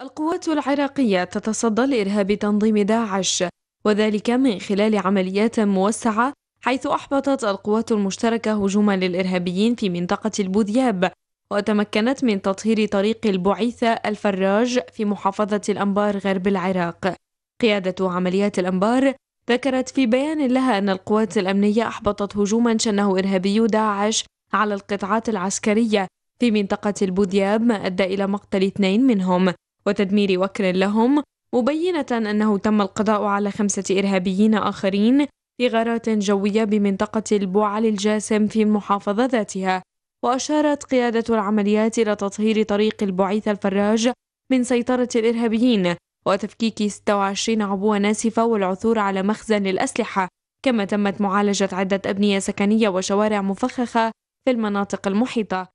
القوات العراقية تتصدى لإرهاب تنظيم داعش وذلك من خلال عمليات موسعة حيث أحبطت القوات المشتركة هجوما للإرهابيين في منطقة البودياب وتمكنت من تطهير طريق البعيثة الفراج في محافظة الأنبار غرب العراق قيادة عمليات الأنبار ذكرت في بيان لها أن القوات الأمنية أحبطت هجوما شنه إرهابي داعش على القطاعات العسكرية في منطقة البودياب ما أدى إلى مقتل اثنين منهم وتدمير وكر لهم مبينة أنه تم القضاء على خمسة إرهابيين آخرين في غارات جوية بمنطقة البوعل الجاسم في المحافظة ذاتها وأشارت قيادة العمليات إلى تطهير طريق البعيث الفراج من سيطرة الإرهابيين وتفكيك 26 عبوة ناسفة والعثور على مخزن للأسلحة كما تمت معالجة عدة أبنية سكنية وشوارع مفخخة في المناطق المحيطة